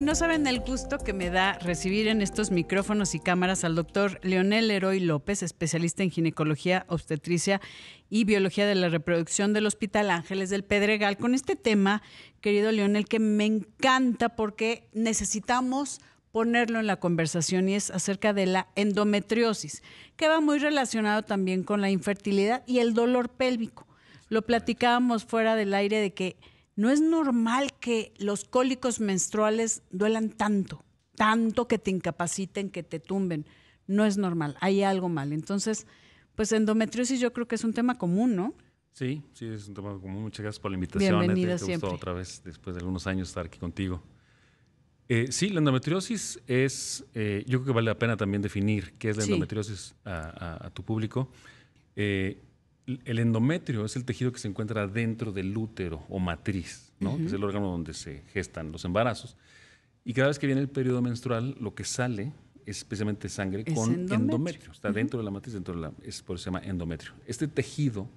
No saben el gusto que me da recibir en estos micrófonos y cámaras al doctor Leonel Heroy López, especialista en ginecología, obstetricia y biología de la reproducción del Hospital Ángeles del Pedregal, con este tema, querido Leonel, que me encanta porque necesitamos ponerlo en la conversación y es acerca de la endometriosis, que va muy relacionado también con la infertilidad y el dolor pélvico. Lo platicábamos fuera del aire de que no es normal que los cólicos menstruales duelan tanto, tanto que te incapaciten, que te tumben. No es normal, hay algo mal. Entonces, pues endometriosis yo creo que es un tema común, ¿no? Sí, sí, es un tema común. Muchas gracias por la invitación. Bienvenida siempre. otra vez, después de algunos años, estar aquí contigo. Eh, sí, la endometriosis es, eh, yo creo que vale la pena también definir qué es la endometriosis a, tu público. Eh, el endometrio es el tejido que se encuentra dentro del útero o matriz, ¿no? que es el órgano donde se gestan los embarazos. Y cada vez que viene el periodo menstrual, lo que sale es especialmente sangre con endometrio. Está dentro de la matriz, dentro es por eso se llama endometrio. Este tejido,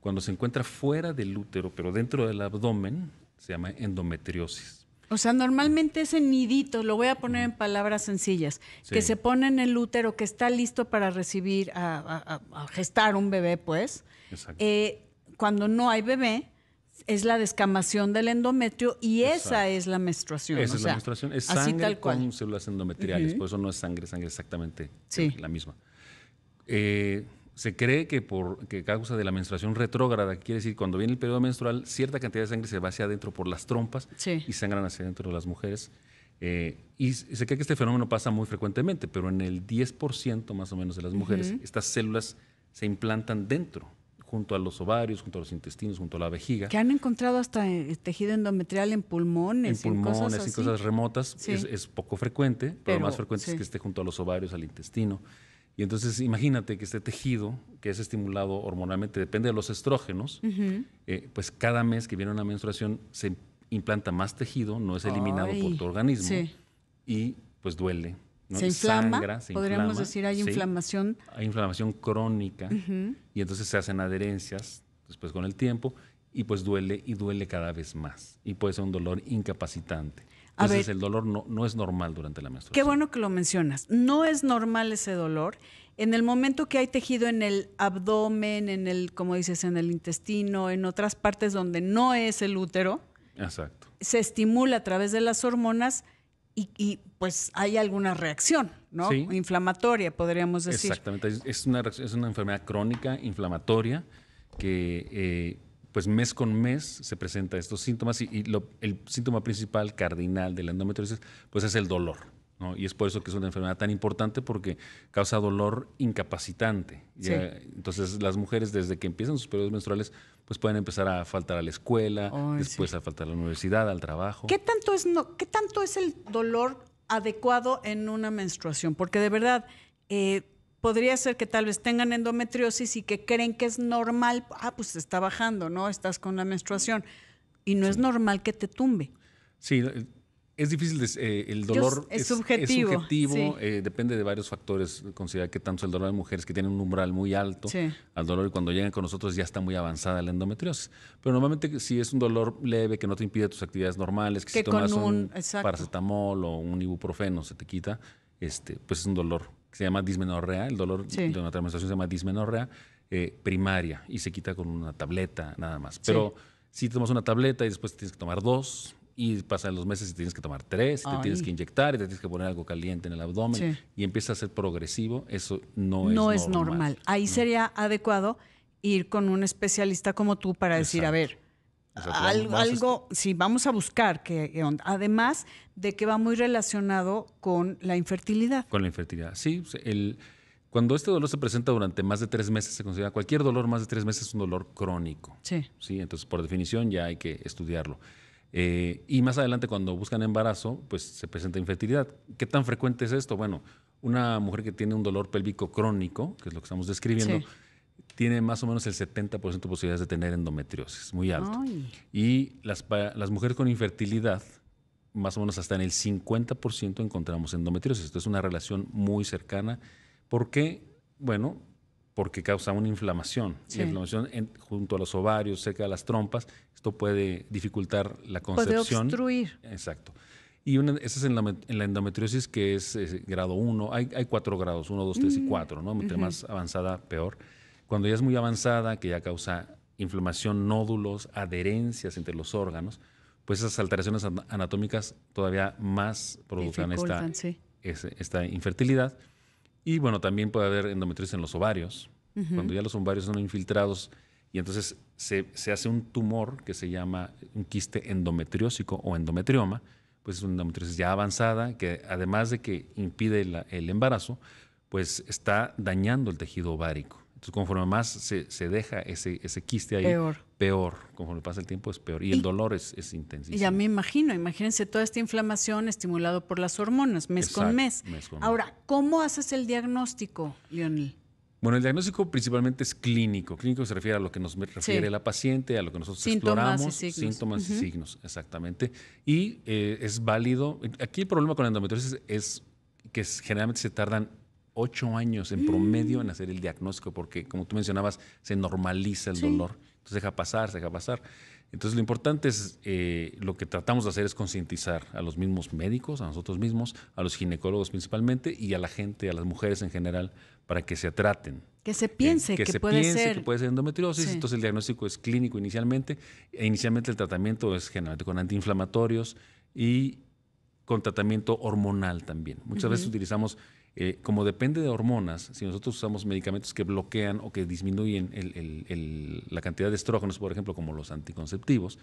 cuando se encuentra fuera del útero, pero dentro del abdomen, se llama endometriosis. O sea, normalmente ese nidito, lo voy a poner en palabras sencillas, que se pone en el útero, que está listo para recibir, a, gestar un bebé, pues, eh, cuando no hay bebé, es la descamación del endometrio y esa es la menstruación. Esa es la menstruación, es sangre con células endometriales, por eso no es sangre, sangre exactamente la misma. Eh, se cree que por causa de la menstruación retrógrada, quiere decir cuando viene el periodo menstrual, cierta cantidad de sangre se va hacia adentro por las trompas y sangran hacia adentro de las mujeres. Eh, y se cree que este fenómeno pasa muy frecuentemente, pero en el 10% más o menos de las mujeres, estas células se implantan dentro, junto a los ovarios, junto a los intestinos, junto a la vejiga. Que han encontrado hasta eh, tejido endometrial en pulmones. En pulmones, y cosas, remotas. Es, poco frecuente, pero, más frecuente es que esté junto a los ovarios, al intestino. Y entonces imagínate que este tejido, que es estimulado hormonalmente, depende de los estrógenos, eh, pues cada mes que viene una menstruación se implanta más tejido, no es eliminado por tu organismo y pues duele. Se inflama, podríamos decir hay inflamación. Hay inflamación crónica y entonces se hacen adherencias después con el tiempo y pues duele y duele cada vez más y puede ser un dolor incapacitante. Entonces el dolor no, es normal durante la menstruación. Qué bueno que lo mencionas. No es normal ese dolor. En el momento que hay tejido en el abdomen, en el, como dices, en el intestino, en otras partes donde no es el útero, Exacto. se estimula a través de las hormonas y, y pues hay alguna reacción, ¿no? Inflamatoria, podríamos decir. Exactamente, es una, es una enfermedad crónica, inflamatoria, que eh, pues mes con mes se presentan estos síntomas y, el síntoma principal cardinal de la endometriosis pues es el dolor. Y es por eso que es una enfermedad tan importante porque causa dolor incapacitante. Entonces las mujeres desde que empiezan sus periodos menstruales pues pueden empezar a faltar a la escuela, después a faltar a la universidad, al trabajo. ¿Qué tanto es, no, ¿qué tanto es el dolor adecuado en una menstruación? Porque de verdad... Eh, podría ser que tal vez tengan endometriosis y que creen que es normal, ah, pues está bajando, ¿no? Estás con la menstruación. Y no es normal que te tumbe. Sí, eh, es difícil, eh, el dolor es, subjetivo. Eh, depende de varios factores. Considera que tanto el dolor de mujeres que tienen un umbral muy alto al dolor y cuando llegan con nosotros ya está muy avanzada la endometriosis. Pero normalmente si es un dolor leve que no te impide tus actividades normales, que, si tomas un, un paracetamol o un ibuprofeno se te quita, este, pues es un dolor que se llama dismenorrea, el dolor de una menstruación se llama dismenorrea eh, primaria y se quita con una tableta nada más. Pero si te tomas una tableta y después tienes que tomar dos y pasan los meses y tienes que tomar tres, y te tienes que inyectar y te tienes que poner algo caliente en el abdomen y empieza a ser progresivo, eso no, es normal. Ahí sería adecuado ir con un especialista como tú para decir, a ver, algo, este sí, vamos a buscar que Además de que va muy relacionado con la infertilidad. Con la infertilidad, sí. Pues, cuando este dolor se presenta durante más de tres meses, se considera cualquier dolor más de tres meses un dolor crónico. Sí. Sí, entonces por definición ya hay que estudiarlo. Eh, y más adelante, cuando buscan embarazo, pues se presenta infertilidad. ¿Qué tan frecuente es esto? Bueno, una mujer que tiene un dolor pélvico crónico, que es lo que estamos describiendo, tiene más o menos el 70% de posibilidades de tener endometriosis, muy alto. Y las, mujeres con infertilidad, más o menos hasta en el 50% encontramos endometriosis. Esto es una relación muy cercana. ¿Por qué? Bueno, porque causa una inflamación. inflamación junto a los ovarios, cerca de las trompas, esto puede dificultar la concepción. Puede obstruir. Exacto. Y esa es en la, endometriosis que es, grado 1. Hay, hay, cuatro grados, 1, 2, 3 y 4, mm. ¿no? más avanzada, peor. Cuando ya es muy avanzada, que ya causa inflamación, nódulos, adherencias entre los órganos, pues esas alteraciones anatómicas todavía más producen esta, esta infertilidad. Y bueno, también puede haber endometriosis en los ovarios, cuando ya los ovarios son infiltrados y entonces se, hace un tumor que se llama un quiste endometriósico o endometrioma, pues es una endometriosis ya avanzada que además de que impide el embarazo, pues está dañando el tejido ovárico conforme más se, se deja ese, ese quiste ahí, peor. peor. Conforme pasa el tiempo es peor. Y, el dolor es, es intensísimo. Ya me imagino, imagínense toda esta inflamación estimulado por las hormonas, mes, con, mes. Ahora, ¿cómo haces el diagnóstico, Lionel Bueno, el diagnóstico principalmente es clínico. Clínico se refiere a lo que nos refiere la paciente, a lo que nosotros exploramos, síntomas y signos, exactamente. Y eh, es válido. Aquí el problema con la endometriosis es que generalmente se tardan ocho años en promedio en hacer el diagnóstico, porque como tú mencionabas, se normaliza el dolor. Entonces deja pasar, deja pasar. Entonces lo importante es, eh, lo que tratamos de hacer es concientizar a los mismos médicos, a nosotros mismos, a los ginecólogos principalmente y a la gente, a las mujeres en general, para que se traten. Que se piense que, que se puede piense ser. que puede ser endometriosis. Entonces el diagnóstico es clínico inicialmente e inicialmente el tratamiento es generalmente con antiinflamatorios y con tratamiento hormonal también. Muchas veces utilizamos eh, como depende de hormonas, si nosotros usamos medicamentos que bloquean o que disminuyen la cantidad de estrógenos, por ejemplo, como los anticonceptivos,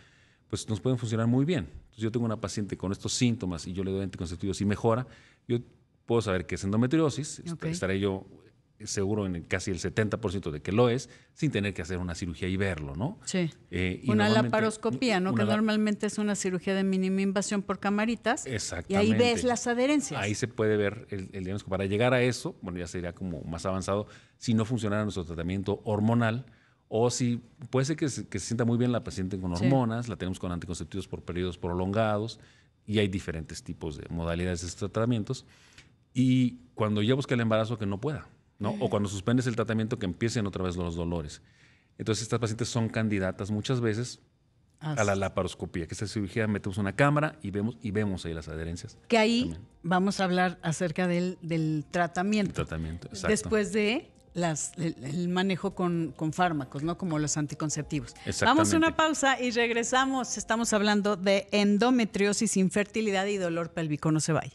pues nos pueden funcionar muy bien. Entonces, yo tengo una paciente con estos síntomas y yo le doy anticonceptivos y mejora, yo puedo saber que es endometriosis, estaré yo seguro en casi el 70% de que lo es, sin tener que hacer una cirugía y verlo, ¿no? Sí. Eh, una laparoscopía, ¿no? que normalmente es una cirugía de mínima invasión por camaritas. Exactamente. Y ahí ves las adherencias. Ahí se puede ver el, diagnóstico. Para llegar a eso, bueno, ya sería como más avanzado, si no funcionara nuestro tratamiento hormonal, o si puede ser que se, sienta muy bien la paciente con hormonas, la tenemos con anticonceptivos por periodos prolongados, y hay diferentes tipos de modalidades de estos tratamientos. Y cuando ya busca el embarazo, que no pueda. O cuando suspendes el tratamiento que empiecen otra vez los dolores. Entonces estas pacientes son candidatas muchas veces a la laparoscopía, que es la cirugía, metemos una cámara y vemos, y vemos ahí las adherencias. Que ahí vamos a hablar acerca del, tratamiento. tratamiento, Después de manejo con, fármacos, ¿no? Como los anticonceptivos. Vamos a una pausa y regresamos. Estamos hablando de endometriosis, infertilidad y dolor pélvico. No se vaya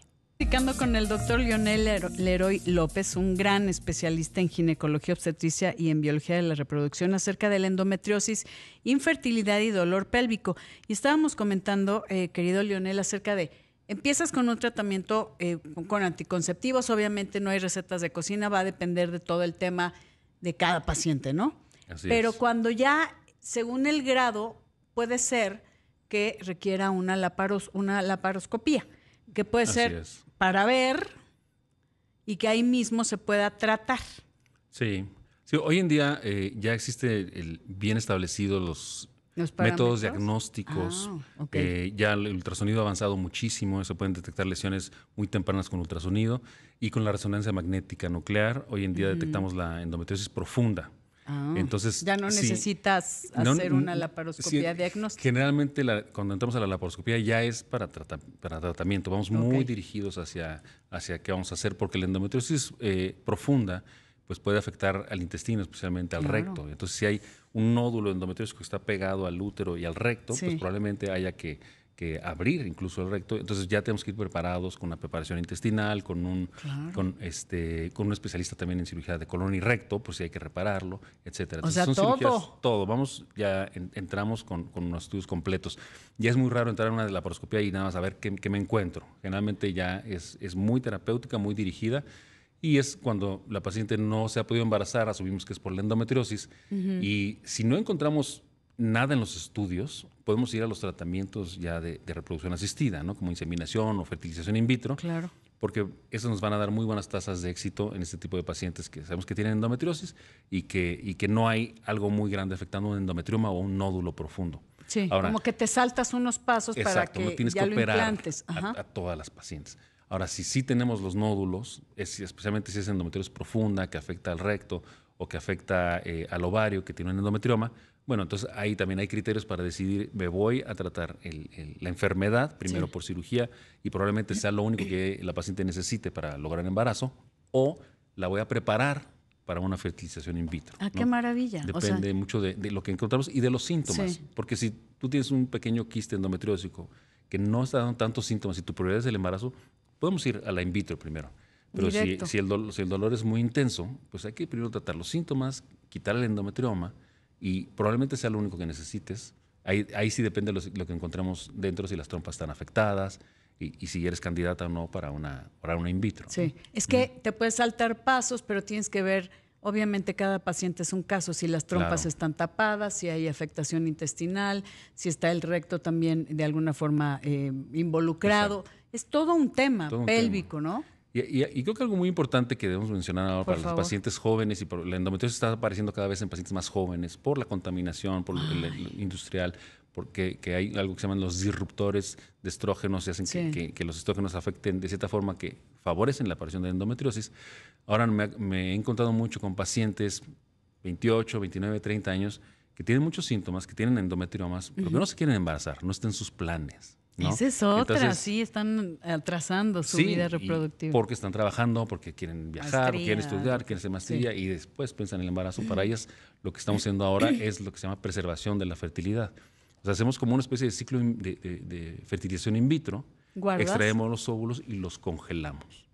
con el doctor Lionel Leroy López, un gran especialista en ginecología obstetricia y en biología de la reproducción, acerca de la endometriosis, infertilidad y dolor pélvico. Y estábamos comentando, eh, querido Lionel, acerca de, empiezas con un tratamiento eh, con anticonceptivos, obviamente no hay recetas de cocina, va a depender de todo el tema de cada paciente, ¿no? Así Pero cuando ya, según el grado, puede ser que requiera una, laparos, una laparoscopía, que puede ser es para ver y que ahí mismo se pueda tratar. Sí. hoy en día eh, ya existe bien establecido los, métodos diagnósticos. Ah, eh, ya el ultrasonido ha avanzado muchísimo, se pueden detectar lesiones muy tempranas con ultrasonido y con la resonancia magnética nuclear. Hoy en día detectamos la endometriosis profunda. Ah, Entonces, ya no necesitas hacer una laparoscopía diagnóstica. Generalmente cuando entramos a la laparoscopía ya es para, tratamiento, vamos muy dirigidos hacia, hacia qué vamos a hacer, porque la endometriosis eh, profunda pues puede afectar al intestino, especialmente al recto. Entonces, si hay un nódulo endometriosis que está pegado al útero y al recto, pues probablemente haya que que abrir incluso el recto. Entonces ya tenemos que ir preparados con una preparación intestinal, con un, con este, con un especialista también en cirugía de colon y recto, por si hay que repararlo, etcétera. Entonces, sea, son todo. todo. Vamos, ya entramos con, con, unos estudios completos. Ya es muy raro entrar a una de laparoscopía y nada más a ver qué, me encuentro. Generalmente ya es, es muy terapéutica, muy dirigida. Y es cuando la paciente no se ha podido embarazar, asumimos que es por la endometriosis. Y si no encontramos nada en los estudios, podemos ir a los tratamientos ya de, reproducción asistida, ¿no? como inseminación o fertilización in vitro, claro. porque eso nos van a dar muy buenas tasas de éxito en este tipo de pacientes que sabemos que tienen endometriosis y que, y que no hay algo muy grande afectando un endometrioma o un nódulo profundo. Sí, Ahora, como que te saltas unos pasos para que, tienes que operar A, todas las pacientes. Ahora, si sí tenemos los nódulos, especialmente si es endometriosis profunda, que afecta al recto o que afecta eh, al ovario, que tiene un endometrioma, bueno, entonces ahí también hay criterios para decidir, me voy a tratar la enfermedad, primero por cirugía, y probablemente sea lo único que la paciente necesite para lograr embarazo, o la voy a preparar para una fertilización in vitro. a ah, qué maravilla. Depende mucho de, lo que encontramos y de los síntomas, porque si tú tienes un pequeño quiste endometriótico que no está dando tantos síntomas y tu prioridad es el embarazo, podemos ir a la in vitro primero. Pero si, si el dolor es muy intenso, pues hay que primero tratar los síntomas, quitar el endometrioma, y probablemente sea lo único que necesites. Ahí, sí depende lo, que encontremos dentro, si las trompas están afectadas, y, si eres candidata o no para una, para una in vitro. Sí, es que te puedes saltar pasos, pero tienes que ver, obviamente cada paciente es un caso, si las trompas están tapadas, si hay afectación intestinal, si está el recto también de alguna forma eh, involucrado. Es todo un tema pélvico, ¿no? Y, creo que algo muy importante que debemos mencionar ahora para los pacientes jóvenes y por, la endometriosis está apareciendo cada vez en pacientes más jóvenes por la contaminación, por industrial, porque hay algo que se llaman los disruptores de estrógenos y hacen que, los estrógenos afecten de cierta forma que favorecen la aparición de endometriosis. Ahora me, he encontrado mucho con pacientes 28, 29, 30 años que tienen muchos síntomas, que tienen endometriomas, pero que no se quieren embarazar, no están sus planes. Esa es otra, sí, están atrasando su vida reproductiva. Porque están trabajando, porque quieren viajar, quieren estudiar, quieren hacer mastilla y después piensan en el embarazo. Para ellas, lo que estamos haciendo ahora es lo que se llama preservación de la fertilidad. O sea, hacemos como una especie de ciclo de, fertilización in vitro, extraemos los óvulos y los congelamos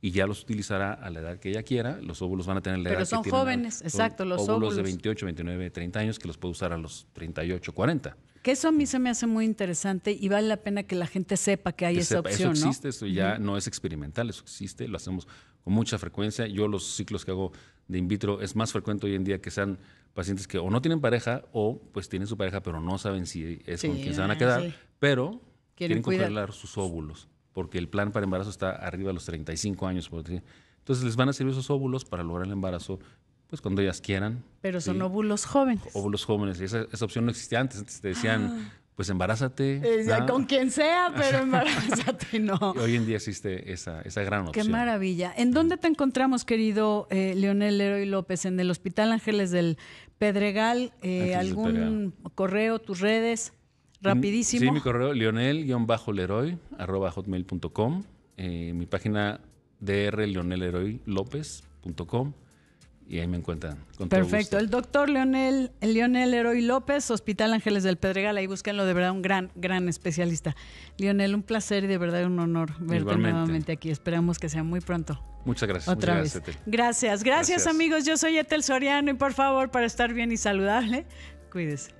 y ya los utilizará a la edad que ella quiera. Los óvulos van a tener la Pero son jóvenes, exacto, los óvulos. óvulos de 28, 29, 30 años que los puede usar a los 38, 40. Que eso a mí se me hace muy interesante y vale la pena que la gente sepa que hay esa opción. Eso existe, eso ya no es experimental, eso existe, lo hacemos con mucha frecuencia. Yo los ciclos que hago de in vitro es más frecuente hoy en día que sean pacientes que o no tienen pareja o pues tienen su pareja pero no saben si es con quien se van a quedar, pero quieren, controlar sus óvulos porque el plan para embarazo está arriba de los 35 años. Entonces les van a servir esos óvulos para lograr el embarazo pues cuando ellas quieran. Pero son óvulos jóvenes. Óvulos jóvenes. esa, opción no existía antes. Antes te decían, ah. pues embarázate. Eh, con quien sea, pero embarázate, no. hoy en día existe esa, esa gran opción. Qué maravilla. ¿En dónde te encontramos, querido eh, Leonel Leroy López? ¿En el Hospital Ángeles del Pedregal? Eh, ¿Algún correo, tus redes? Mm, Rapidísimo. Sí, mi correo leonel-leroy hotmail.com. Eh, mi página drleonelheroylopez.com y ahí me encuentran. Perfecto. El doctor Leonel, Leonel Heroy López, Hospital Ángeles del Pedregal, ahí búsquenlo, de verdad, un gran, gran especialista. Leonel, un placer y de verdad un honor verte nuevamente aquí. Esperamos que sea muy pronto. Muchas gracias. Gracias, gracias, gracias, gracias amigos. Yo soy Etel Soriano y por favor, para estar bien y saludable, cuídese.